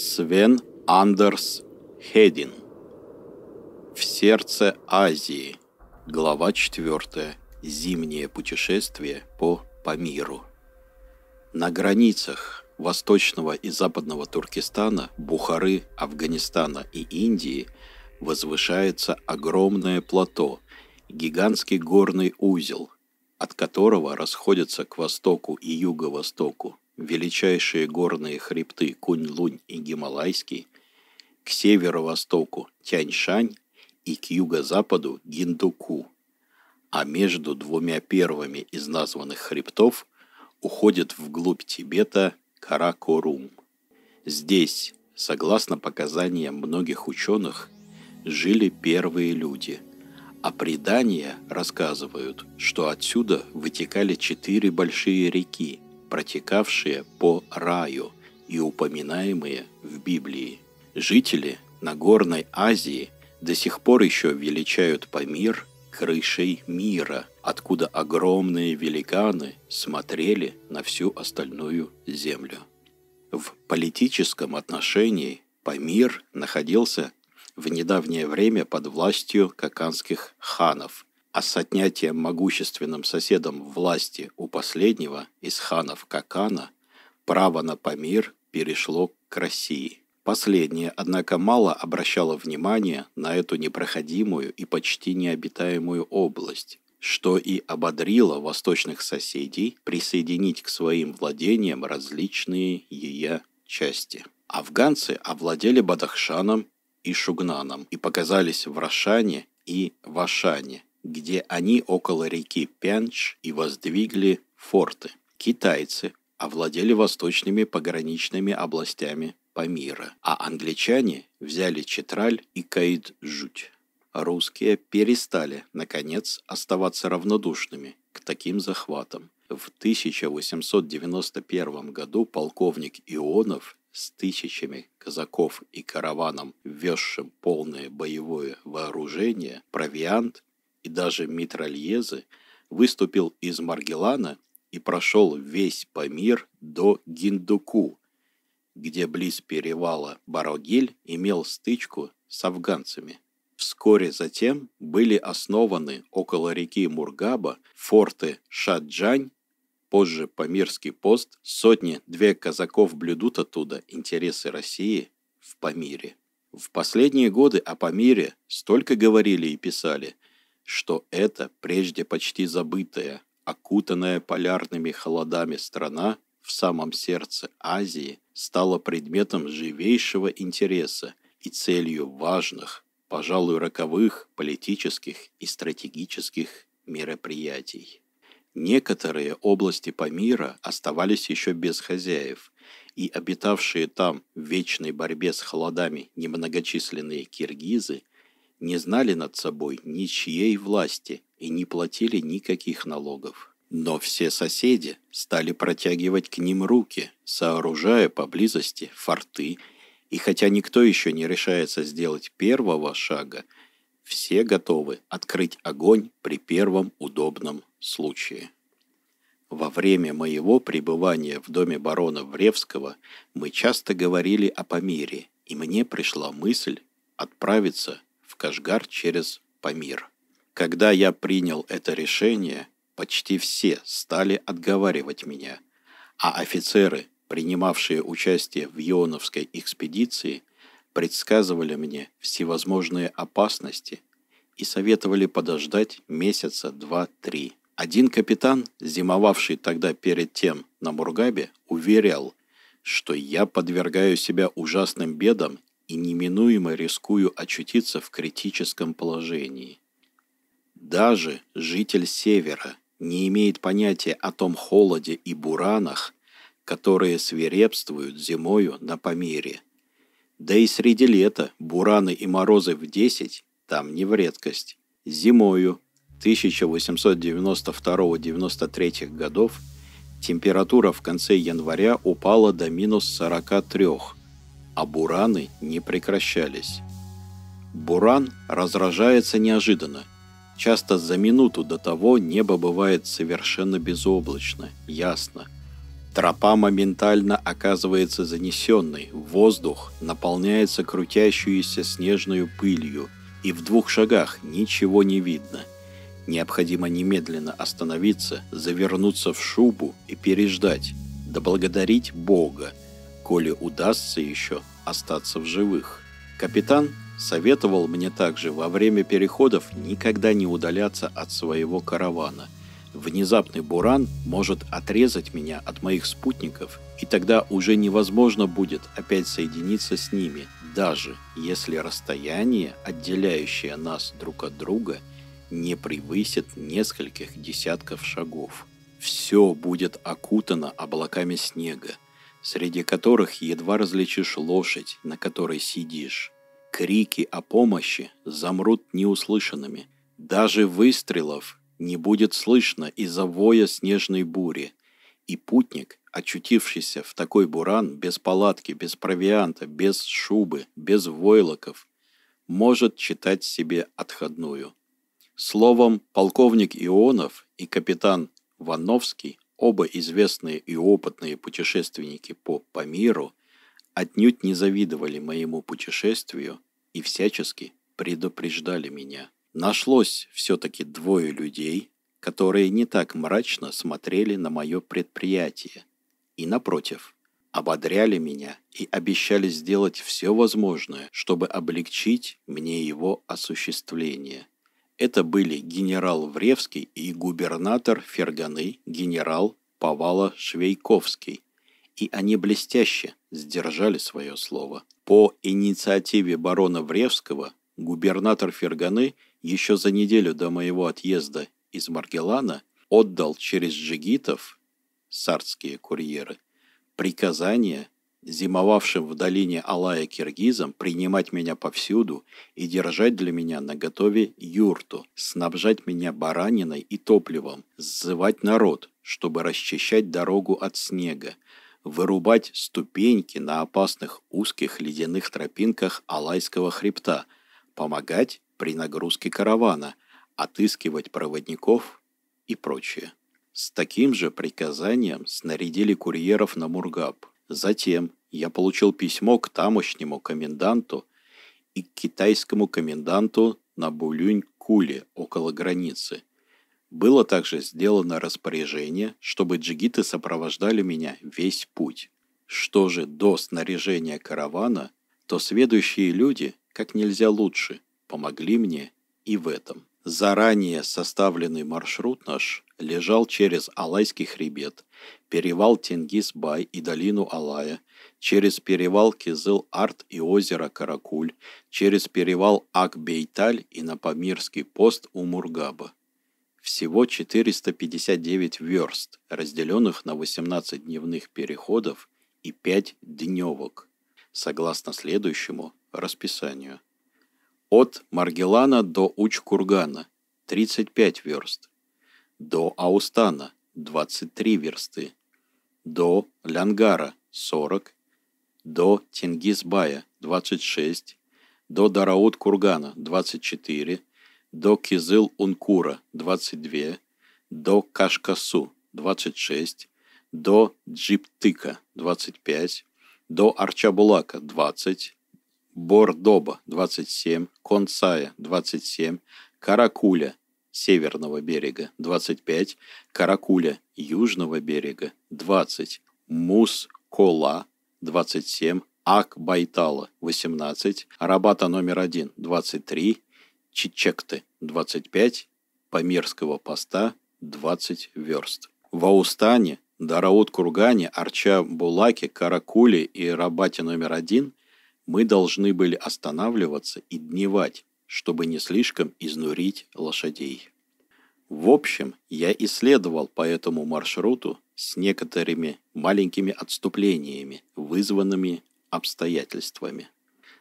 Свен Андерс Хедин. В сердце Азии. Глава 4. Зимнее путешествие по Памиру. На границах восточного и западного Туркестана, Бухары, Афганистана и Индии возвышается огромное плато, гигантский горный узел, от которого расходятся к востоку и юго-востоку величайшие горные хребты Кунь-Лунь и Гималайский, к северо-востоку Тянь-Шань и к юго-западу Гиндуку, а между двумя первыми из названных хребтов уходит вглубь Тибета Каракорум. Здесь, согласно показаниям многих ученых, жили первые люди, а предания рассказывают, что отсюда вытекали четыре большие реки – протекавшие по раю и упоминаемые в Библии. Жители Нагорной Азии до сих пор еще величают Памир крышей мира, откуда огромные великаны смотрели на всю остальную землю. В политическом отношении Памир находился в недавнее время под властью каканских ханов – а с отнятием могущественным соседом власти у последнего из ханов Какана право на Памир перешло к России. Последняя, однако, мало обращала внимания на эту непроходимую и почти необитаемую область, что и ободрило восточных соседей присоединить к своим владениям различные ее части. Афганцы овладели Бадахшаном и Шугнаном и показались в Рашане и Вашане – где они около реки Пянч и воздвигли форты. Китайцы овладели восточными пограничными областями Памира, а англичане взяли Читраль и Каид-Жуть. Русские перестали, наконец, оставаться равнодушными к таким захватам. В 1891 году полковник Ионов с тысячами казаков и караваном, везшим полное боевое вооружение, провиант, и даже Митральезы, выступил из Маргелана и прошел весь Памир до Гиндуку, где близ перевала Барогиль имел стычку с афганцами. Вскоре затем были основаны около реки Мургаба форты Шаджань, позже Памирский пост, сотни-две казаков блюдут оттуда интересы России в Памире. В последние годы о Памире столько говорили и писали, что эта прежде почти забытая, окутанная полярными холодами страна в самом сердце Азии стала предметом живейшего интереса и целью важных, пожалуй, роковых политических и стратегических мероприятий. Некоторые области Памира оставались еще без хозяев, и обитавшие там в вечной борьбе с холодами немногочисленные киргизы не знали над собой ничьей власти и не платили никаких налогов. Но все соседи стали протягивать к ним руки, сооружая поблизости форты, и хотя никто еще не решается сделать первого шага, все готовы открыть огонь при первом удобном случае. Во время моего пребывания в доме барона Вревского мы часто говорили о Памире, и мне пришла мысль отправиться Кашгар через Памир. Когда я принял это решение, почти все стали отговаривать меня, а офицеры, принимавшие участие в Йоновской экспедиции, предсказывали мне всевозможные опасности и советовали подождать месяца два-три. Один капитан, зимовавший тогда перед тем на Мургабе, уверял, что я подвергаю себя ужасным бедам и неминуемо рискую очутиться в критическом положении. Даже житель Севера не имеет понятия о том холоде и буранах, которые свирепствуют зимою на Памире. Да и среди лета бураны и морозы в 10 там не в редкость. Зимою 1892-93 годов температура в конце января упала до минус 43 а бураны не прекращались. Буран разражается неожиданно. Часто за минуту до того небо бывает совершенно безоблачно, ясно. Тропа моментально оказывается занесенной, воздух наполняется крутящуюся снежную пылью, и в двух шагах ничего не видно. Необходимо немедленно остановиться, завернуться в шубу и переждать, да благодарить Бога – коли удастся еще остаться в живых. Капитан советовал мне также во время переходов никогда не удаляться от своего каравана. Внезапный буран может отрезать меня от моих спутников, и тогда уже невозможно будет опять соединиться с ними, даже если расстояние, отделяющее нас друг от друга, не превысит нескольких десятков шагов. Все будет окутано облаками снега, среди которых едва различишь лошадь, на которой сидишь. Крики о помощи замрут неуслышанными. Даже выстрелов не будет слышно из-за воя снежной бури. И путник, очутившийся в такой буран, без палатки, без провианта, без шубы, без войлоков, может читать себе отходную. Словом, полковник Ионов и капитан Вановский Оба известные и опытные путешественники по, Памиру отнюдь не завидовали моему путешествию и всячески предупреждали меня. Нашлось все-таки двое людей, которые не так мрачно смотрели на мое предприятие и, напротив, ободряли меня и обещали сделать все возможное, чтобы облегчить мне его осуществление. Это были генерал Вревский и губернатор Ферганы генерал Павала Швейковский. И они блестяще сдержали свое слово. По инициативе барона Вревского губернатор Ферганы еще за неделю до моего отъезда из Маргелана отдал через джигитов, сардские курьеры, приказание – зимовавшим в долине Алая киргизам, принимать меня повсюду и держать для меня на готове юрту, снабжать меня бараниной и топливом, сзывать народ, чтобы расчищать дорогу от снега, вырубать ступеньки на опасных узких ледяных тропинках Алайского хребта, помогать при нагрузке каравана, отыскивать проводников и прочее. С таким же приказанием снарядили курьеров на Мургаб. Затем я получил письмо к тамошнему коменданту и к китайскому коменданту на Булюнь-Куле около границы. Было также сделано распоряжение, чтобы джигиты сопровождали меня весь путь. Что же до снаряжения каравана, то следующие люди, как нельзя лучше, помогли мне и в этом. Заранее составленный маршрут наш лежал через Алайский хребет, перевал Тенгиз-Бай и долину Алая, через перевал Кизыл-Арт и озеро Каракуль, через перевал Акбейталь и на Памирский пост у Мургаба. Всего 459 верст, разделенных на 18 дневных переходов и 5 дневок, согласно следующему расписанию. От Маргелана до Учкургана – 35 верст, до Аустана – 23 версты, до Лянгара 40, до Тенгизбая 26, до Дараут Кургана 24, до Кизыл Ункура 22, до Кашкасу 26, до Джиптыка 25, до Арчабулака 20, Бордоба 27, Консая 27, Каракуля северного берега 25, Каракуля южного берега 20, Мус-Кола 27, Ак-Байтала 18, Арабата номер 1 23, Чичекты 25, Памирского поста 20 верст. В Аустане, Дараут-Кургане, Арча-Булаке, Каракуле и Рабате номер 1 мы должны были останавливаться и дневать, чтобы не слишком изнурить лошадей. В общем, я исследовал по этому маршруту с некоторыми маленькими отступлениями, вызванными обстоятельствами.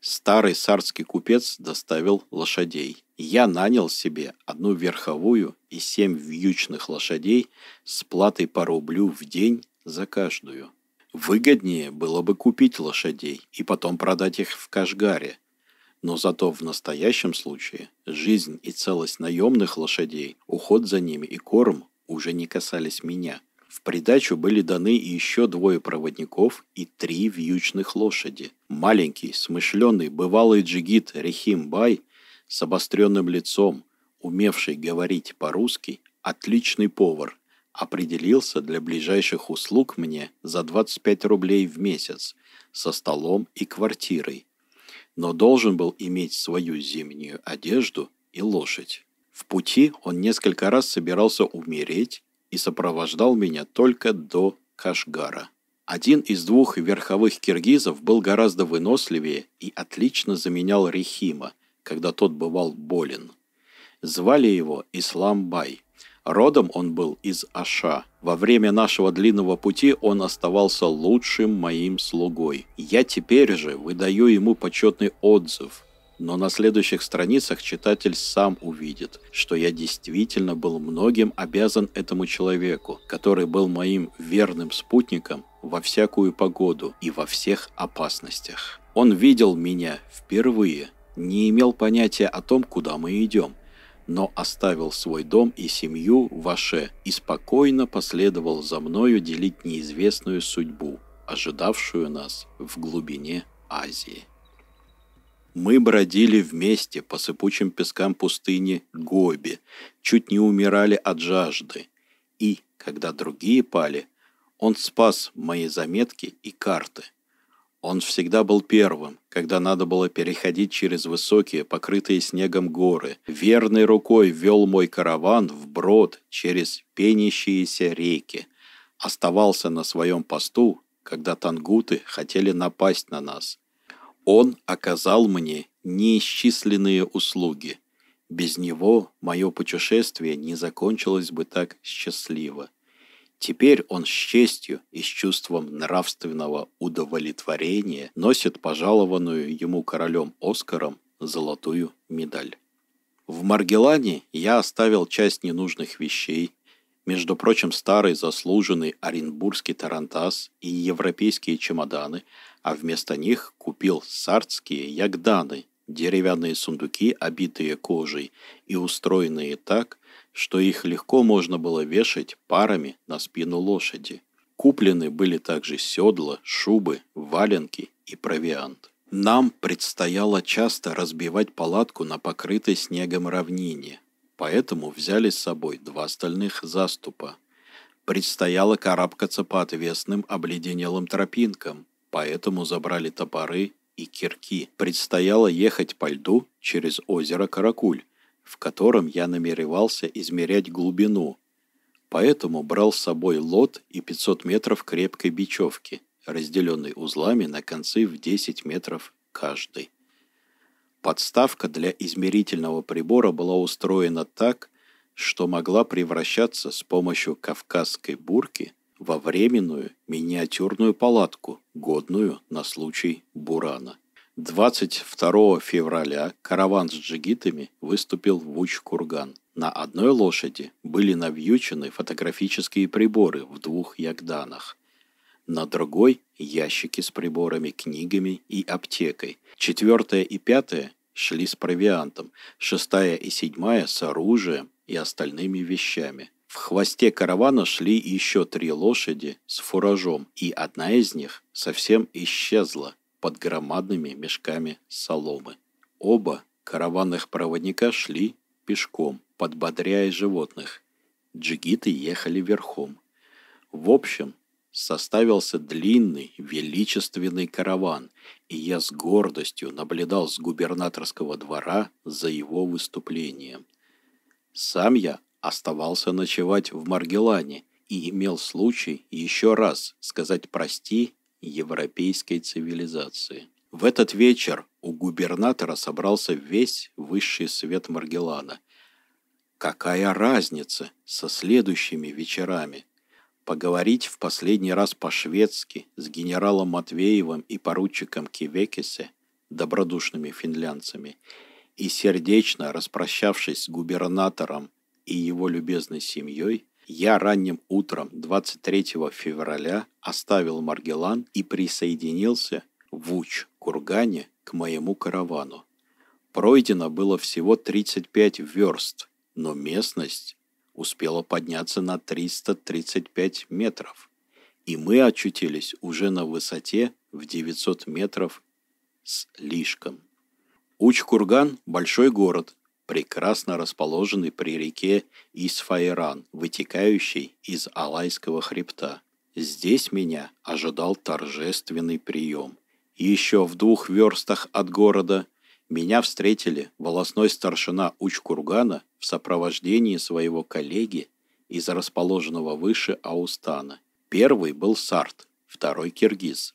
Старый царский купец доставил лошадей. Я нанял себе одну верховую и семь вьючных лошадей с платой по рублю в день за каждую. Выгоднее было бы купить лошадей и потом продать их в Кашгаре, но зато в настоящем случае жизнь и целость наемных лошадей, уход за ними и корм уже не касались меня. В придачу были даны еще двое проводников и три вьючных лошади. Маленький, смышленый, бывалый джигит Рехим Бай с обостренным лицом, умевший говорить по-русски, отличный повар, определился для ближайших услуг мне за 25 рублей в месяц со столом и квартирой – но должен был иметь свою зимнюю одежду и лошадь. В пути он несколько раз собирался умереть и сопровождал меня только до Кашгара. Один из двух верховых киргизов был гораздо выносливее и отлично заменял Рехима, когда тот бывал болен. Звали его Исламбай – Родом он был из Аша. Во время нашего длинного пути он оставался лучшим моим слугой. Я теперь же выдаю ему почетный отзыв, но на следующих страницах читатель сам увидит, что я действительно был многим обязан этому человеку, который был моим верным спутником во всякую погоду и во всех опасностях. Он видел меня впервые, не имел понятия о том, куда мы идем, но оставил свой дом и семью в Аше и спокойно последовал за мною делить неизвестную судьбу, ожидавшую нас в глубине Азии. Мы бродили вместе по сыпучим пескам пустыни Гоби, чуть не умирали от жажды. И, когда другие пали, он спас мои заметки и карты – он всегда был первым, когда надо было переходить через высокие, покрытые снегом горы. Верной рукой вел мой караван вброд через пенящиеся реки. Оставался на своем посту, когда тангуты хотели напасть на нас. Он оказал мне неисчисленные услуги. Без него мое путешествие не закончилось бы так счастливо. Теперь он с честью и с чувством нравственного удовлетворения носит пожалованную ему королем Оскаром золотую медаль. В Маргелане я оставил часть ненужных вещей, между прочим, старый заслуженный оренбургский тарантас и европейские чемоданы, а вместо них купил сардские ягданы, деревянные сундуки, обитые кожей и устроенные так, что их легко можно было вешать парами на спину лошади. Куплены были также седла, шубы, валенки и провиант. Нам предстояло часто разбивать палатку на покрытой снегом равнине, поэтому взяли с собой два стальных заступа. Предстояло карабкаться по отвесным обледенелым тропинкам, поэтому забрали топоры и кирки. Предстояло ехать по льду через озеро Каракуль, в котором я намеревался измерять глубину, поэтому брал с собой лот и 500 метров крепкой бечевки, разделенной узлами на концы в 10 метров каждый. Подставка для измерительного прибора была устроена так, что могла превращаться с помощью кавказской бурки во временную миниатюрную палатку, годную на случай бурана. 22 февраля караван с джигитами выступил в Уч-Курган. На одной лошади были навьючены фотографические приборы в двух ягданах. На другой – ящики с приборами, книгами и аптекой. Четвертая и пятая шли с провиантом, шестая и седьмая – с оружием и остальными вещами. В хвосте каравана шли еще три лошади с фуражом, и одна из них совсем исчезла – под громадными мешками соломы. Оба караванных проводника шли пешком, подбодряя животных. Джигиты ехали верхом. В общем, составился длинный, величественный караван, и я с гордостью наблюдал с губернаторского двора за его выступлением. Сам я оставался ночевать в Маргелане и имел случай еще раз сказать «прости» европейской цивилизации. В этот вечер у губернатора собрался весь высший свет Маргелана. Какая разница со следующими вечерами? Поговорить в последний раз по-шведски с генералом Матвеевым и поручиком Кивекисе, добродушными финлянцами, и сердечно распрощавшись с губернатором и его любезной семьей, я ранним утром 23 февраля оставил Маргелан и присоединился в Уч-Кургане к моему каравану. Пройдено было всего 35 верст, но местность успела подняться на 335 метров, и мы очутились уже на высоте в 900 метров с лишком. Уч-Курган – большой город, прекрасно расположены при реке Исфайран, вытекающей из Алайского хребта. Здесь меня ожидал торжественный прием. Еще в двух верстах от города меня встретили волосной старшина Учкургана в сопровождении своего коллеги из расположенного выше Аустана. Первый был Сарт, второй Киргиз.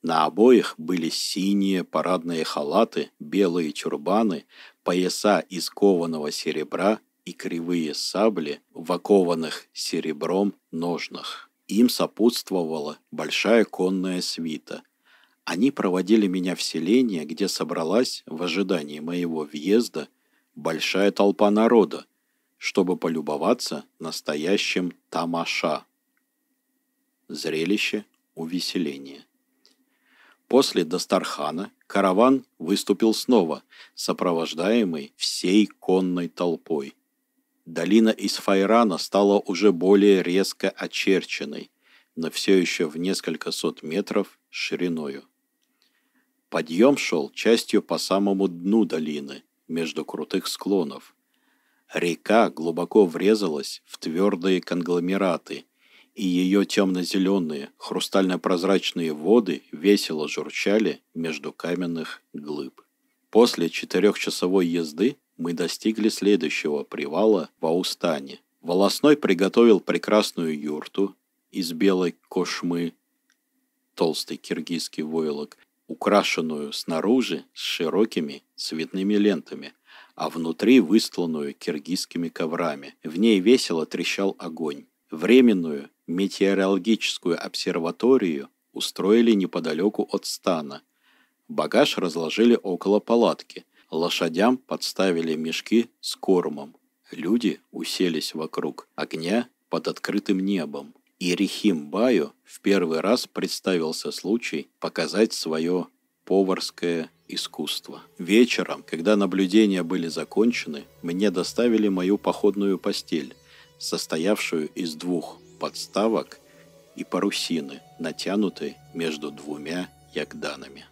На обоих были синие парадные халаты, белые тюрбаны, пояса из кованого серебра и кривые сабли в окованных серебром ножнах. Им сопутствовала большая конная свита. Они проводили меня в селение, где собралась в ожидании моего въезда большая толпа народа, чтобы полюбоваться настоящим тамаша. Зрелище увеселения. После Дастархана караван выступил снова, сопровождаемый всей конной толпой. Долина из Файрана стала уже более резко очерченной, но все еще в несколько сот метров шириною. Подъем шел частью по самому дну долины, между крутых склонов. Река глубоко врезалась в твердые конгломераты, и ее темно-зеленые, хрустально-прозрачные воды весело журчали между каменных глыб. После четырехчасовой езды мы достигли следующего привала в Аустане. Волосной приготовил прекрасную юрту из белой кошмы, толстый киргизский войлок, украшенную снаружи с широкими цветными лентами, а внутри выстланную киргизскими коврами. В ней весело трещал огонь. Временную метеорологическую обсерваторию устроили неподалеку от стана. Багаж разложили около палатки, лошадям подставили мешки с кормом. Люди уселись вокруг огня под открытым небом. И Рихим Баю в первый раз представился случай показать свое поварское искусство. Вечером, когда наблюдения были закончены, мне доставили мою походную постель, состоявшую из двух подставок и парусины, натянуты между двумя ягданами.